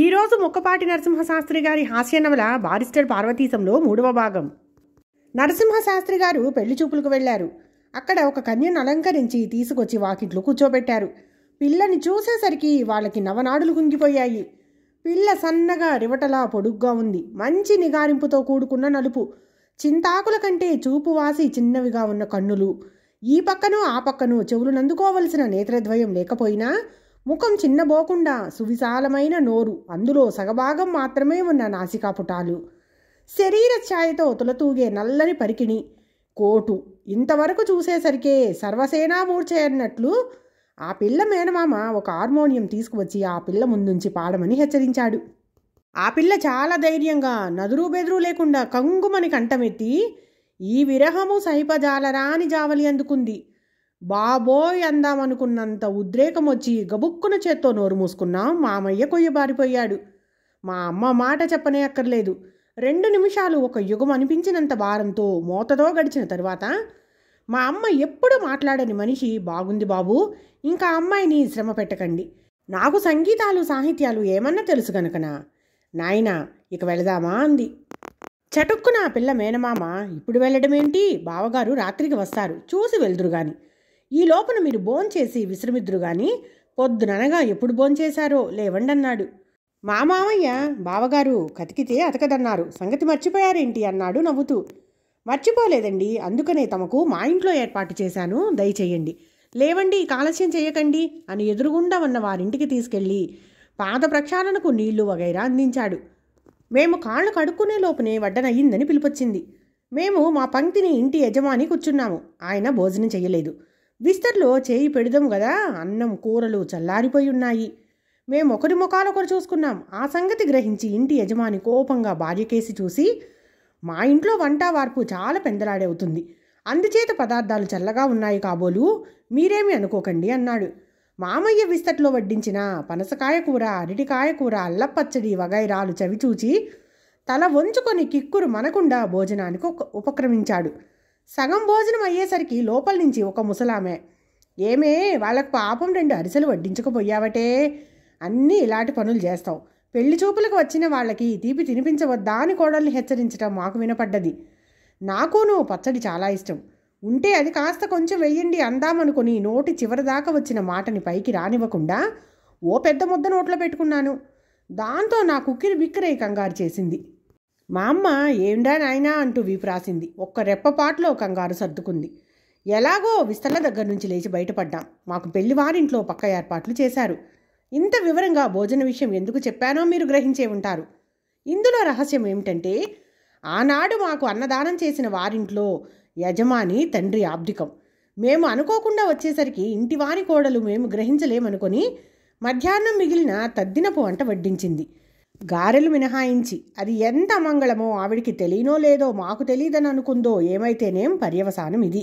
ఈరోజు ముక్కపాటి నరసింహశాస్త్రి గారి హాస్య నవల బారిస్టర్ పార్వతీశంలో మూడవ భాగం నరసింహశాస్త్రి గారు పెళ్లి చూపులకు వెళ్లారు అక్కడ ఒక కన్యను అలంకరించి తీసుకొచ్చి వాకిట్లు కూర్చోబెట్టారు పిల్లని చూసేసరికి వాళ్ళకి నవనాడులు కుంగిపోయాయి పిల్ల సన్నగా రివటలా పొడుగ్గా ఉంది మంచి నిగారింపుతో కూడుకున్న నలుపు చింతాకుల కంటే చూపు వాసి చిన్నవిగా ఉన్న కన్నులు ఈ పక్కను ఆ పక్కను చెవులు నందుకోవలసిన నేత్రద్వయం లేకపోయినా ముఖం చిన్నబోకుండా సువిశాలమైన నోరు అందులో సగభాగం మాత్రమే ఉన్న నాసికాపుటాలు శరీర ఛాయతో తులతూగే నల్లని పరికిణి కోటు ఇంతవరకు చూసేసరికే సర్వసేనా మూర్ఛ అన్నట్లు ఆ పిల్ల మేనమామ ఒక హార్మోనియం తీసుకువచ్చి ఆ పిల్ల ముందుంచి పాడమని హెచ్చరించాడు ఆ పిల్ల చాలా ధైర్యంగా నదురు బెదురు లేకుండా కంగుమని కంటమెత్తి ఈ విరహము సహిపజాలరాని జావలి అందుకుంది బాబోయ్ అందామనుకున్నంత ఉద్రేకం వచ్చి గబుక్కున చేత్తో నోరు మూసుకున్నాం మామయ్య కొయ్యబారిపోయాడు మా అమ్మ మాట చెప్పనే అక్కర్లేదు రెండు నిమిషాలు ఒక యుగం అనిపించినంత భారంతో మోతతో గడిచిన తర్వాత మా అమ్మ ఎప్పుడు మాట్లాడని మనిషి బాగుంది బాబు ఇంకా అమ్మాయిని శ్రమ పెట్టకండి నాకు సంగీతాలు సాహిత్యాలు ఏమన్నా తెలుసు గనుకనా నాయనా ఇక వెళదామా అంది చటుక్కున నా పిల్ల మేనమామ ఇప్పుడు వెళ్ళడమేంటి బావగారు రాత్రికి వస్తారు చూసి వెళ్దురు కానీ ఈ లోపల మీరు భోంచేసి విశ్రమిద్దురు గాని పొద్దుననగా ఎప్పుడు భోంచేశారో లేవండన్నాడు మా మామయ్య బావగారు కతికితే అతకదన్నారు సంగతి మర్చిపోయారేంటి అన్నాడు నవ్వుతూ మర్చిపోలేదండి అందుకనే తమకు మా ఇంట్లో ఏర్పాటు చేశాను దయచేయండి లేవండి కాలస్యం చేయకండి అని ఎదురుగుండా ఉన్న వారింటికి తీసుకెళ్ళి పాద ప్రక్షాళనకు నీళ్లు వగైరా అందించాడు మేము కాళ్ళు కడుక్కునే లోపునే వడ్డనయ్యిందని పిలిపొచ్చింది మేము మా పంక్తిని ఇంటి యజమాని కూర్చున్నాము ఆయన భోజనం చేయలేదు విస్తర్లో చేయి పెడదాం కదా అన్నం కూరలు చల్లారిపోయి ఉన్నాయి మేమొకరి ముఖాలొకరు చూసుకున్నాం ఆ సంగతి గ్రహించి ఇంటి యజమాని కోపంగా భార్యకేసి చూసి మా ఇంట్లో వంట వార్పు చాలా పెందలాడవుతుంది అందుచేత పదార్థాలు చల్లగా ఉన్నాయి కాబోలు మీరేమి అనుకోకండి అన్నాడు మామయ్య విస్తట్లో వడ్డించిన పనసకాయ కూర అరటికాయ కూర అల్లపచ్చడి వగైరాలు చవిచూచి తల వంచుకొని కిక్కురు మనకుండా భోజనానికి ఉపక్రమించాడు సగం భోజనం అయ్యేసరికి లోపల నుంచి ఒక ముసలామె ఏమే వాళ్ళకు పాపం రెండు అరిసెలు వడ్డించకపోయావటే అన్నీ ఇలాంటి పనులు చేస్తావు పెళ్లి చూపులకు వచ్చిన వాళ్ళకి తీపి తినిపించవద్దా అని కోడల్ని హెచ్చరించడం మాకు వినపడ్డది నాకును పచ్చడి చాలా ఇష్టం ఉంటే అది కాస్త కొంచెం వెయ్యండి అందామనుకుని నోటి చివరిదాకా వచ్చిన మాటని పైకి రానివ్వకుండా ఓ పెద్ద ముద్ద నోట్లో పెట్టుకున్నాను దాంతో నా కుక్కిరి బిక్కిరై కంగారు చేసింది మా అమ్మ ఏండా నాయనా అంటూ వీపురాసింది ఒక్క రెప్పపాట్లో కంగారు సర్దుకుంది ఎలాగో విస్తల దగ్గర నుంచి లేచి బయటపడ్డాం మాకు పెళ్లి వారింట్లో పక్క ఏర్పాట్లు చేశారు ఇంత వివరంగా భోజన విషయం ఎందుకు చెప్పానో మీరు గ్రహించే ఉంటారు ఇందులో రహస్యం ఏమిటంటే ఆనాడు మాకు అన్నదానం చేసిన వారింట్లో యజమాని తండ్రి ఆబ్దికం మేము అనుకోకుండా వచ్చేసరికి ఇంటి వారి కోడలు మేము గ్రహించలేమనుకొని మధ్యాహ్నం మిగిలిన తద్దినపు వంట వడ్డించింది గారెలు మినహాయించి అది ఎంత అమంగళమో ఆవిడికి తెలియనో లేదో మాకు తెలియదని అనుకుందో ఏమైతేనేం పర్యవసానం ఇది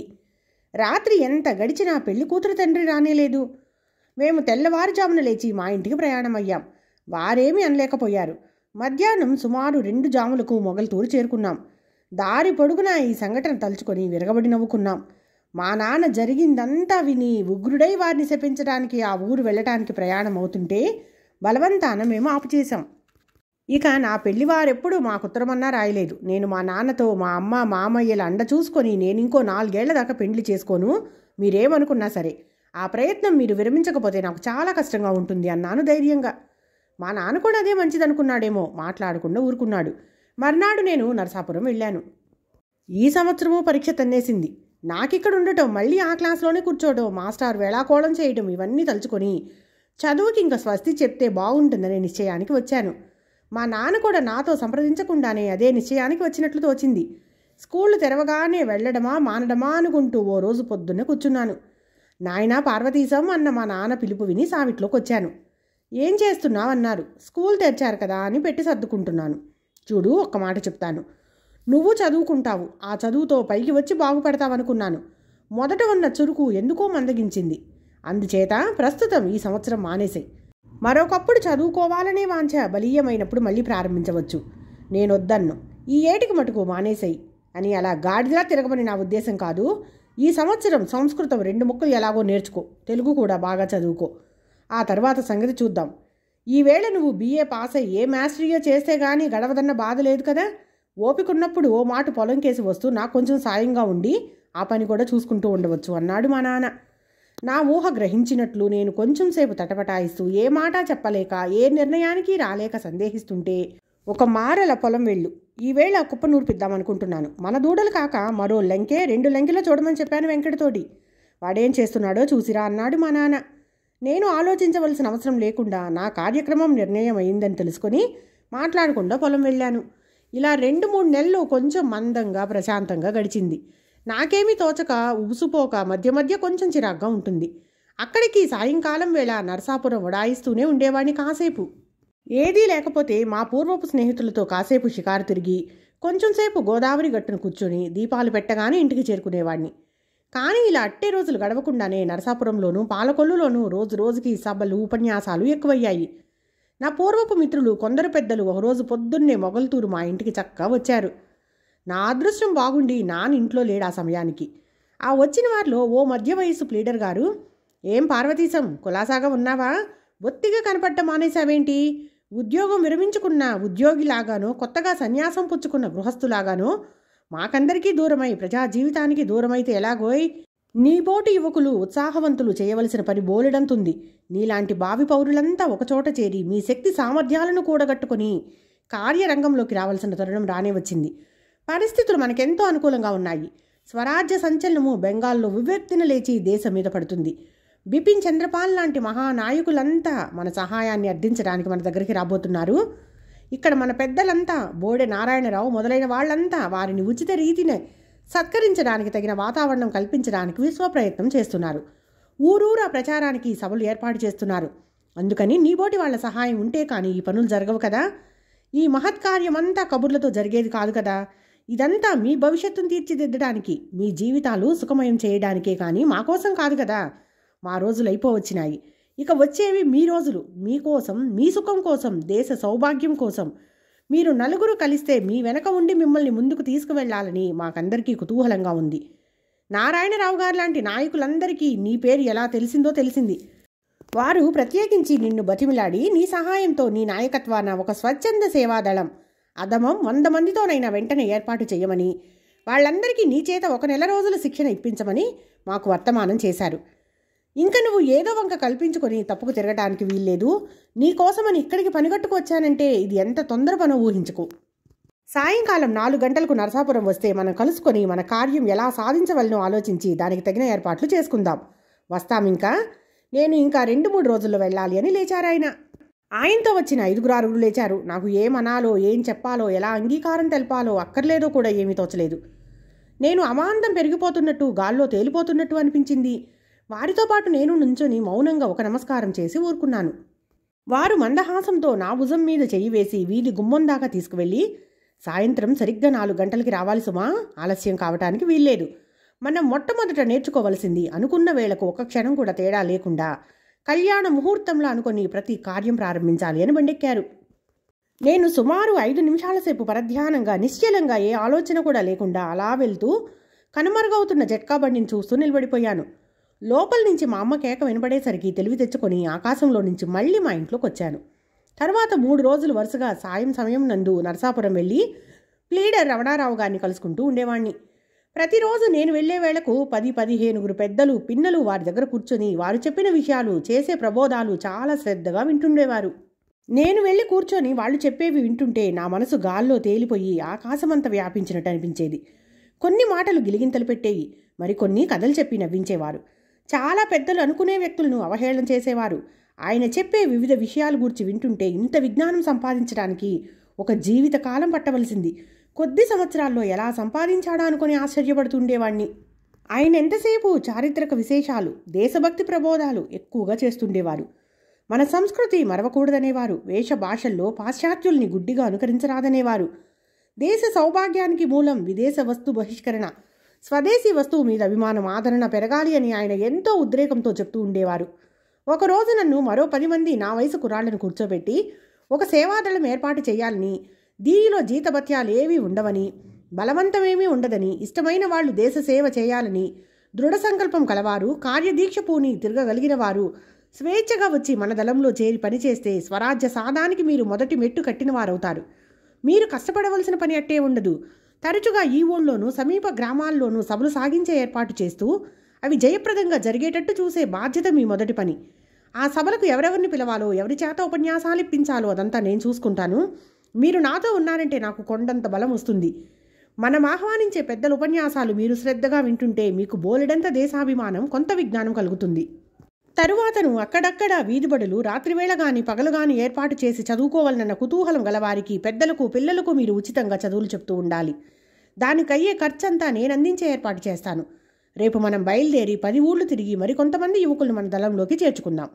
రాత్రి ఎంత గడిచినా పెళ్లి కూతురు తండ్రి రానేలేదు మేము తెల్లవారుజామున లేచి మా ఇంటికి ప్రయాణమయ్యాం వారేమీ అనలేకపోయారు మధ్యాహ్నం సుమారు రెండు జాములకు మొగల్తూరు చేరుకున్నాం దారి పొడుగునా ఈ సంఘటన తలుచుకొని విరగబడి నవ్వుకున్నాం మా నాన్న జరిగిందంతా విని ఉగ్రుడై వారిని శపించడానికి ఆ ఊరు వెళ్ళటానికి ప్రయాణం అవుతుంటే బలవంతాన మేము ఆపుచేశాం ఇక నా పెళ్లివారెప్పుడు మా కుత్రమన్నా రాయలేదు నేను మా నాన్నతో మా అమ్మ మామయ్యల అండ చూసుకొని నేను ఇంకో నాలుగేళ్ల దాకా పెండ్లి చేసుకోను మీరేమనుకున్నా సరే ఆ ప్రయత్నం మీరు విరమించకపోతే నాకు చాలా కష్టంగా ఉంటుంది అన్నాను ధైర్యంగా మా నాన్న కూడా అదే మంచిదనుకున్నాడేమో మాట్లాడకుండా ఊరుకున్నాడు మర్నాడు నేను నరసాపురం వెళ్ళాను ఈ సంవత్సరము పరీక్ష తన్నేసింది నాకిక్కడ ఉండటం మళ్ళీ ఆ క్లాస్లోనే కూర్చోవడం మాస్టర్ వేళాకోళం చేయడం ఇవన్నీ తలుచుకొని చదువుకి ఇంకా స్వస్తి చెప్తే బాగుంటుందనే నిశ్చయానికి వచ్చాను మా నాన్న కూడా నాతో సంప్రదించకుండానే అదే నిశ్చయానికి వచ్చినట్లు తోచింది స్కూళ్ళు తెరవగానే వెళ్ళడమా మానడమా అనుకుంటూ ఓ రోజు పొద్దున్న కూర్చున్నాను నాయన పార్వతీశం అన్న మా నాన్న పిలుపు విని సావిట్లోకి వచ్చాను ఏం చేస్తున్నావన్నారు స్కూల్ తెరిచారు కదా అని పెట్టి సర్దుకుంటున్నాను చూడు ఒక్క మాట చెప్తాను నువ్వు చదువుకుంటావు ఆ చదువుతో పైకి వచ్చి బాగుపడతావనుకున్నాను మొదట ఉన్న చురుకు ఎందుకో మందగించింది అందుచేత ప్రస్తుతం ఈ సంవత్సరం మానేసాయి మరొకప్పుడు చదువుకోవాలనే వాంఛ బలీయమైనప్పుడు మళ్ళీ ప్రారంభించవచ్చు నేను వద్దన్ను ఈ ఏటికి మటుకు మానేసాయి అని అలా గాడిదలా తిరగమని నా ఉద్దేశం కాదు ఈ సంవత్సరం సంస్కృతం రెండు ముక్కలు ఎలాగో నేర్చుకో తెలుగు కూడా బాగా చదువుకో ఆ తర్వాత సంగతి చూద్దాం ఈవేళ నువ్వు బీఏ పాస్ అయ్యి ఏ మాస్టరీయో చేస్తే గానీ గడవదన్న బాధ లేదు కదా ఓపికన్నప్పుడు ఓ మాట పొలం కేసి వస్తూ నాకు కొంచెం సాయంగా ఉండి ఆ పని కూడా చూసుకుంటూ ఉండవచ్చు అన్నాడు మా నాన్న నా ఊహ గ్రహించినట్లు నేను కొంచెంసేపు తటపటాయిస్తూ ఏ మాట చెప్పలేక ఏ నిర్ణయానికి రాలేక సందేహిస్తుంటే ఒక మారల పొలం వెళ్ళు ఈవేళ కుప్ప నూర్పిద్దామనుకుంటున్నాను మన దూడలు కాక మరో లెంకే రెండు లెంకెలు చూడమని చెప్పాను వెంకటతోటి వాడేం చేస్తున్నాడో చూసిరా అన్నాడు మా నాన్న నేను ఆలోచించవలసిన అవసరం లేకుండా నా కార్యక్రమం నిర్ణయం అయిందని తెలుసుకొని మాట్లాడకుండా పొలం వెళ్ళాను ఇలా రెండు మూడు నెలలు కొంచెం మందంగా ప్రశాంతంగా గడిచింది నాకేమీ తోచక ఊసుపోక మధ్య మధ్య కొంచెం చిరాగ్గా ఉంటుంది అక్కడికి సాయంకాలం వేళ నరసాపురం ఉడాయిస్తూనే ఉండేవాడిని కాసేపు ఏదీ లేకపోతే మా పూర్వపు స్నేహితులతో కాసేపు షికారు తిరిగి కొంచెంసేపు గోదావరి గట్టును కూర్చొని దీపాలు పెట్టగానే ఇంటికి చేరుకునేవాడిని కానీ ఇలా అట్టే రోజులు గడవకుండానే నరసాపురంలోనూ పాలకొల్లులోనూ రోజు రోజుకి సభలు ఉపన్యాసాలు ఎక్కువయ్యాయి నా పూర్వపు మిత్రులు కొందరు పెద్దలు ఒకరోజు పొద్దున్నే మొగల్తూరు మా ఇంటికి చక్కగా వచ్చారు నా అదృష్టం బాగుండి నాన్న ఇంట్లో లేడు ఆ సమయానికి ఆ వచ్చిన వారిలో ఓ మధ్య వయసు ప్లీడర్ గారు ఏం పార్వతీశం కులాసాగా ఉన్నావా ఒత్తిగా కనపడ్డ మానేశావేంటి ఉద్యోగం విరమించుకున్న ఉద్యోగిలాగానో కొత్తగా సన్యాసం పుచ్చుకున్న గృహస్థులాగానో మాకందరికీ దూరమై ప్రజా జీవితానికి దూరమైతే ఎలాగోయ్ నీబోటి యువకులు ఉత్సాహవంతులు చేయవలసిన పని బోలెడంతుంది నీలాంటి బావి పౌరులంతా ఒకచోట చేరి మీ శక్తి సామర్థ్యాలను కూడగట్టుకుని కార్యరంగంలోకి రావాల్సిన తరుణం రానే వచ్చింది పరిస్థితులు మనకెంతో అనుకూలంగా ఉన్నాయి స్వరాజ్య సంచలనము బెంగాల్లో వివ్యక్తిన లేచి దేశం మీద పడుతుంది బిపిన్ చంద్రపాల్ లాంటి మహానాయకులంతా మన సహాయాన్ని అర్థించడానికి మన దగ్గరికి రాబోతున్నారు ఇక్కడ మన పెద్దలంతా బోడె నారాయణరావు మొదలైన వాళ్ళంతా వారిని ఉచిత రీతిని సత్కరించడానికి తగిన వాతావరణం కల్పించడానికి విశ్వప్రయత్నం చేస్తున్నారు ఊరూరా ప్రచారానికి సభలు ఏర్పాటు చేస్తున్నారు అందుకని నీబోటి వాళ్ళ సహాయం ఉంటే కానీ ఈ పనులు జరగవు కదా ఈ మహత్కార్యమంతా కబుర్లతో జరిగేది కాదు కదా ఇదంతా మీ భవిష్యత్తును తీర్చిదిద్దడానికి మీ జీవితాలు సుఖమయం చేయడానికే కానీ మాకోసం కాదు కదా మా రోజులు అయిపోవచ్చినాయి ఇక వచ్చేవి మీ రోజులు మీకోసం మీ సుఖం కోసం దేశ సౌభాగ్యం కోసం మీరు నలుగురు కలిస్తే మీ వెనక ఉండి మిమ్మల్ని ముందుకు తీసుకువెళ్లాలని మాకందరికీ కుతూహలంగా ఉంది నారాయణరావు గారు లాంటి నాయకులందరికీ నీ పేరు ఎలా తెలిసిందో తెలిసింది వారు ప్రత్యేకించి నిన్ను బతిమిలాడి నీ సహాయంతో నీ నాయకత్వాన ఒక స్వచ్ఛంద సేవాదళం అధమం వంద మందితోనైనా వెంటనే ఏర్పాటు చేయమని వాళ్ళందరికీ నీ చేత ఒక నెల రోజుల శిక్షణ ఇప్పించమని మాకు వర్తమానం చేశారు ఇంకా నువ్వు ఏదో వంక కల్పించుకొని తప్పుకు తిరగటానికి వీల్లేదు నీకోసమని ఇక్కడికి పనిగట్టుకొచ్చానంటే ఇది ఎంత తొందర ఊహించుకు సాయంకాలం నాలుగు గంటలకు నరసాపురం వస్తే మనం కలుసుకొని మన కార్యం ఎలా సాధించవలనో ఆలోచించి దానికి తగిన ఏర్పాట్లు చేసుకుందాం వస్తాం ఇంకా నేను ఇంకా రెండు మూడు రోజుల్లో వెళ్ళాలి అని లేచారాయన ఆయనతో వచ్చిన ఐదుగురు ఆరుగురు లేచారు నాకు ఏమనాలో ఏం చెప్పాలో ఎలా అంగీకారం తెలపాలో అక్కర్లేదో కూడా ఏమీ తోచలేదు నేను అమాంతం పెరిగిపోతున్నట్టు గాల్లో తేలిపోతున్నట్టు అనిపించింది వారితో పాటు నేను నుంచొని మౌనంగా ఒక నమస్కారం చేసి ఊరుకున్నాను వారు మందహాసంతో నా భుజం మీద చెయ్యి వేసి వీధి గుమ్మం దాకా తీసుకువెళ్ళి సాయంత్రం సరిగ్గా నాలుగు గంటలకి రావాలి సుమా ఆలస్యం కావటానికి వీల్లేదు మనం మొట్టమొదట నేర్చుకోవలసింది అనుకున్న వేళకు ఒక క్షణం కూడా తేడా లేకుండా కళ్యాణ ముహూర్తంలో అనుకుని ప్రతి కార్యం ప్రారంభించాలి అని బండెక్కారు నేను సుమారు ఐదు నిమిషాల సేపు పరధ్యానంగా నిశ్చలంగా ఏ ఆలోచన కూడా లేకుండా అలా వెళ్తూ కనుమరుగవుతున్న జట్కా బండిని చూస్తూ నిలబడిపోయాను లోపల నుంచి మా అమ్మ కేక వినబడేసరికి తెలివి తెచ్చుకొని ఆకాశంలో నుంచి మళ్ళీ మా ఇంట్లోకి వచ్చాను తర్వాత మూడు రోజులు వరుసగా సాయం సమయం నందు నరసాపురం వెళ్ళి ప్లీడర్ రమణారావు గారిని కలుసుకుంటూ ఉండేవాణ్ణి ప్రతిరోజు నేను వెళ్లే వేళకు పది పదిహేనుగురు పెద్దలు పిన్నలు వారి దగ్గర కూర్చొని వారు చెప్పిన విషయాలు చేసే ప్రబోధాలు చాలా శ్రద్ధగా వింటుండేవారు నేను వెళ్ళి కూర్చొని వాళ్ళు చెప్పేవి వింటుంటే నా మనసు గాల్లో తేలిపోయి ఆకాశమంత వ్యాపించినట్టు అనిపించేది కొన్ని మాటలు గిలిగింతలు పెట్టేవి మరికొన్ని కథలు చెప్పి నవ్వించేవారు చాలా పెద్దలు అనుకునే వ్యక్తులను అవహేళన చేసేవారు ఆయన చెప్పే వివిధ విషయాల గురించి వింటుంటే ఇంత విజ్ఞానం సంపాదించడానికి ఒక జీవితకాలం పట్టవలసింది కొద్ది సంవత్సరాల్లో ఎలా సంపాదించాడా అనుకుని ఆశ్చర్యపడుతుండేవాణ్ణి ఆయన ఎంతసేపు చారిత్రక విశేషాలు దేశభక్తి ప్రబోధాలు ఎక్కువగా చేస్తుండేవారు మన సంస్కృతి మరవకూడదనేవారు వేష భాషల్లో పాశ్చాత్యుల్ని గుడ్డిగా అనుకరించరాదనేవారు దేశ సౌభాగ్యానికి మూలం విదేశ వస్తు బహిష్కరణ స్వదేశీ వస్తువు మీద అభిమానం ఆదరణ పెరగాలి అని ఆయన ఎంతో ఉద్రేకంతో చెప్తూ ఉండేవారు ఒకరోజు నన్ను మరో పది మంది నా వయసు కురాళ్ళను కూర్చోబెట్టి ఒక సేవాదళం ఏర్పాటు చేయాలని దీనిలో జీతభత్యాలు ఏవీ ఉండవని బలవంతమేమీ ఉండదని ఇష్టమైన వాళ్ళు దేశ సేవ చేయాలని దృఢ సంకల్పం కలవారు కార్యదీక్ష పూని తిరగగలిగిన వారు స్వేచ్ఛగా వచ్చి మన దళంలో చేరి పనిచేస్తే స్వరాజ్య సాధానికి మీరు మొదటి మెట్టు కట్టిన వారవుతారు మీరు కష్టపడవలసిన పని అట్టే ఉండదు తరచుగా ఈ ఊళ్ళోనూ సమీప గ్రామాల్లోనూ సభలు సాగించే ఏర్పాటు చేస్తూ అవి జయప్రదంగా జరిగేటట్టు చూసే బాధ్యత మీ మొదటి పని ఆ సభలకు ఎవరెవరిని పిలవాలో ఎవరి చేత ఉపన్యాసాలు ఇప్పించాలో అదంతా నేను చూసుకుంటాను మీరు నాతో ఉన్నారంటే నాకు కొండంత బలం వస్తుంది మనం ఆహ్వానించే పెద్దల ఉపన్యాసాలు మీరు శ్రద్ధగా వింటుంటే మీకు బోలెడంత దేశాభిమానం కొంత విజ్ఞానం కలుగుతుంది తరువాతను అక్కడక్కడ వీధిబడులు రాత్రివేళ గాని పగలుగాని ఏర్పాటు చేసి చదువుకోవాలన్న కుతూహలం గలవారికి పెద్దలకు పిల్లలకు మీరు ఉచితంగా చదువులు చెప్తూ ఉండాలి దానికయ్యే ఖర్చంతా నేను అందించే ఏర్పాటు చేస్తాను రేపు మనం బయలుదేరి పది ఊళ్ళు తిరిగి మరికొంతమంది యువకులను మన దళంలోకి చేర్చుకుందాం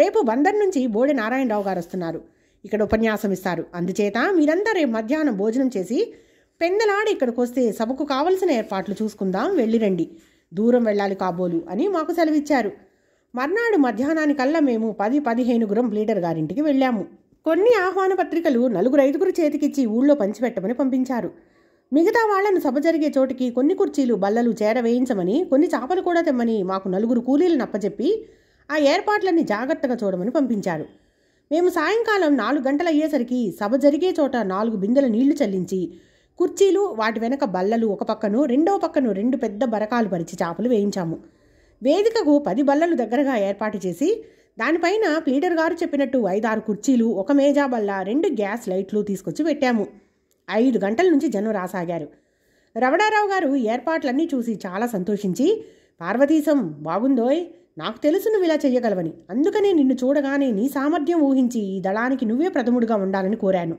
రేపు బందర్ నుంచి బోడి నారాయణరావు గారు వస్తున్నారు ఇక్కడ ఉపన్యాసం ఇస్తారు అందుచేత మీరందరూ రేపు మధ్యాహ్నం భోజనం చేసి పెందలాడి ఇక్కడికి వస్తే సభకు కావలసిన ఏర్పాట్లు చూసుకుందాం వెళ్ళిరండి దూరం వెళ్ళాలి కాబోలు అని మాకు సెలవిచ్చారు మర్నాడు మధ్యాహ్నానికల్లా మేము పది పదిహేను గురం లీడర్ గారింటికి వెళ్ళాము కొన్ని ఆహ్వాన పత్రికలు నలుగురు ఐదుగురు చేతికిచ్చి ఊళ్ళో పంచిపెట్టమని పంపించారు మిగతా వాళ్లను సభ జరిగే చోటికి కొన్ని కుర్చీలు బల్లలు చేరవేయించమని కొన్ని చేపలు కూడా తెమ్మని మాకు నలుగురు కూలీలను నప్పజెప్పి ఆ ఏర్పాట్లన్నీ జాగ్రత్తగా చూడమని పంపించారు మేము సాయంకాలం నాలుగు గంటలు అయ్యేసరికి సభ జరిగే చోట నాలుగు బిందెల నీళ్లు చల్లించి కుర్చీలు వాటి వెనక బల్లలు ఒక పక్కను రెండో పక్కను రెండు పెద్ద బరకాలు పరిచి చేపలు వేయించాము వేదికకు పది బల్లలు దగ్గరగా ఏర్పాటు చేసి దానిపైన ప్లీడర్ గారు చెప్పినట్టు ఐదారు కుర్చీలు ఒక మేజా బల్ల రెండు గ్యాస్ లైట్లు తీసుకొచ్చి పెట్టాము ఐదు గంటల నుంచి జనం రాసాగారు రవడారావు గారు ఏర్పాట్లన్నీ చూసి చాలా సంతోషించి పార్వతీశం బాగుందోయ్ నాకు తెలుసు నువ్వు ఇలా చెయ్యగలవని అందుకనే నిన్ను చూడగానే నీ సామర్థ్యం ఊహించి ఈ దళానికి నువ్వే ప్రథముడిగా ఉండాలని కోరాను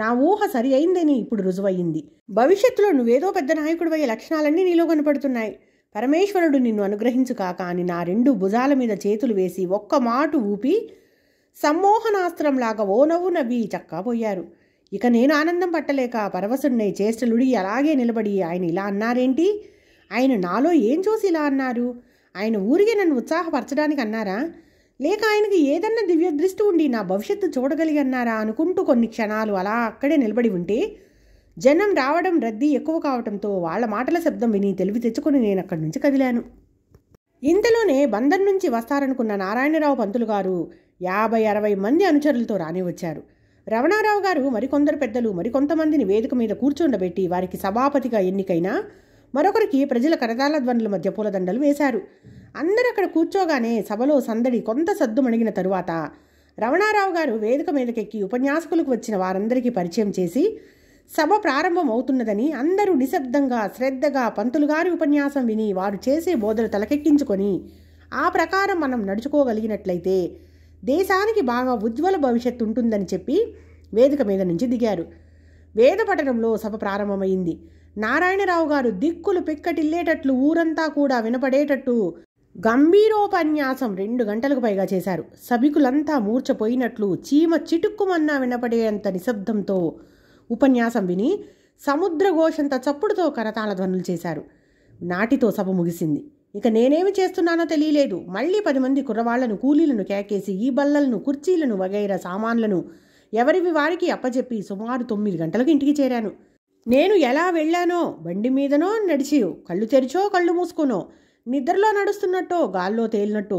నా ఊహ సరి అయిందని ఇప్పుడు రుజువయ్యింది భవిష్యత్తులో నువ్వేదో పెద్ద అయ్యే లక్షణాలన్నీ నీలో కనపడుతున్నాయి పరమేశ్వరుడు నిన్ను అనుగ్రహించు కాక అని నా రెండు భుజాల మీద చేతులు వేసి ఒక్క మాట ఊపి సమ్మోహనాస్త్రంలాగా ఓ నవ్వు నవ్వి చక్కాపోయారు ఇక నేను ఆనందం పట్టలేక పరవశుడినై చేష్టలుడి అలాగే నిలబడి ఆయన ఇలా అన్నారేంటి ఆయన నాలో ఏం చూసి ఇలా అన్నారు ఆయన ఊరికే నన్ను ఉత్సాహపరచడానికి అన్నారా లేక ఆయనకి ఏదన్నా దివ్య దృష్టి ఉండి నా భవిష్యత్తు చూడగలిగి అన్నారా అనుకుంటూ కొన్ని క్షణాలు అలా అక్కడే నిలబడి ఉంటే జనం రావడం రద్దీ ఎక్కువ కావడంతో వాళ్ళ మాటల శబ్దం విని తెలివి తెచ్చుకొని నేను అక్కడి నుంచి కదిలాను ఇంతలోనే బందర్ నుంచి వస్తారనుకున్న నారాయణరావు పంతులు గారు యాభై అరవై మంది అనుచరులతో రాని వచ్చారు రమణారావు గారు మరికొందరు పెద్దలు మరికొంతమందిని వేదిక మీద కూర్చుండబెట్టి వారికి సభాపతిగా ఎన్నికైనా మరొకరికి ప్రజల కరతాల ధ్వనుల మధ్య పూలదండలు వేశారు అందరూ అక్కడ కూర్చోగానే సభలో సందడి కొంత సద్దు మణిగిన తరువాత రమణారావు గారు వేదిక మీదకెక్కి ఉపన్యాసకులకు వచ్చిన వారందరికీ పరిచయం చేసి సభ ప్రారంభం అవుతున్నదని అందరూ నిశ్శబ్దంగా శ్రద్ధగా పంతులు గారి ఉపన్యాసం విని వారు చేసే బోధలు తలకెక్కించుకొని ఆ ప్రకారం మనం నడుచుకోగలిగినట్లయితే దేశానికి బాగా ఉజ్వల భవిష్యత్తు ఉంటుందని చెప్పి వేదిక మీద నుంచి దిగారు వేద పఠనంలో సభ ప్రారంభమైంది నారాయణరావు గారు దిక్కులు పిక్కటిల్లేటట్లు ఊరంతా కూడా వినపడేటట్టు గంభీరోపన్యాసం రెండు గంటలకు పైగా చేశారు సభికులంతా మూర్చపోయినట్లు చీమ చిటుక్కుమన్నా వినపడేంత నిశ్శబ్దంతో ఉపన్యాసం విని సముద్రఘోషంత చప్పుడుతో కరతాళ ధ్వనులు చేశారు నాటితో సభ ముగిసింది ఇక నేనేమి చేస్తున్నానో తెలియలేదు మళ్ళీ పది మంది కుర్రవాళ్లను కూలీలను కేకేసి ఈ బల్లలను కుర్చీలను వగైరా సామాన్లను ఎవరివి వారికి అప్పచెప్పి సుమారు తొమ్మిది గంటలకు ఇంటికి చేరాను నేను ఎలా వెళ్ళానో బండి మీదనో నడిచియు కళ్ళు తెరిచో కళ్ళు మూసుకునో నిద్రలో నడుస్తున్నట్టో గాల్లో తేలినట్టు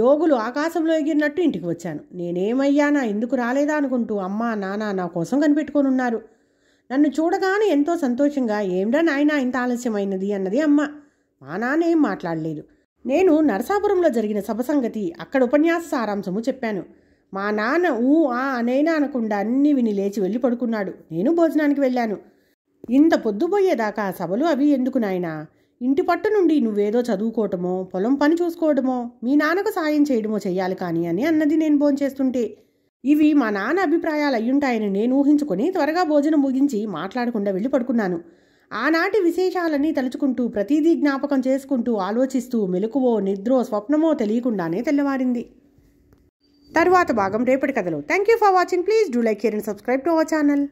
యోగులు ఆకాశంలో ఎగిరినట్టు ఇంటికి వచ్చాను నేనేమయ్యానా ఎందుకు రాలేదా అనుకుంటూ అమ్మ నాన్న నా కోసం కనిపెట్టుకొని ఉన్నారు నన్ను చూడగానే ఎంతో సంతోషంగా ఏమిటా నాయన ఇంత ఆలస్యమైనది అన్నది అమ్మ మా నాన్న ఏం మాట్లాడలేదు నేను నరసాపురంలో జరిగిన సభ సంగతి అక్కడ ఉపన్యాస సారాంశము చెప్పాను మా నాన్న ఊ ఆ అనైనా అనకుండా అన్నీ విని లేచి వెళ్ళి పడుకున్నాడు నేను భోజనానికి వెళ్ళాను ఇంత పొద్దుపోయేదాకా సభలు అవి ఎందుకు నాయనా ఇంటి పట్టు నుండి నువ్వేదో చదువుకోవటమో పొలం పని చూసుకోవడమో మీ నాన్నకు సాయం చేయడమో చెయ్యాలి కానీ అని అన్నది నేను భోంచేస్తుంటే ఇవి మా నాన్న అభిప్రాయాలు అయ్యుంటాయని నేను ఊహించుకొని త్వరగా భోజనం ముగించి మాట్లాడకుండా వెళ్ళి పడుకున్నాను ఆనాటి విశేషాలన్నీ తలుచుకుంటూ ప్రతిదీ జ్ఞాపకం చేసుకుంటూ ఆలోచిస్తూ మెలకువో నిద్రో స్వప్నమో తెలియకుండానే తెల్లవారింది తర్వాత భాగం రేపటి కథలు thank you for watching please do like care and subscribe to our channel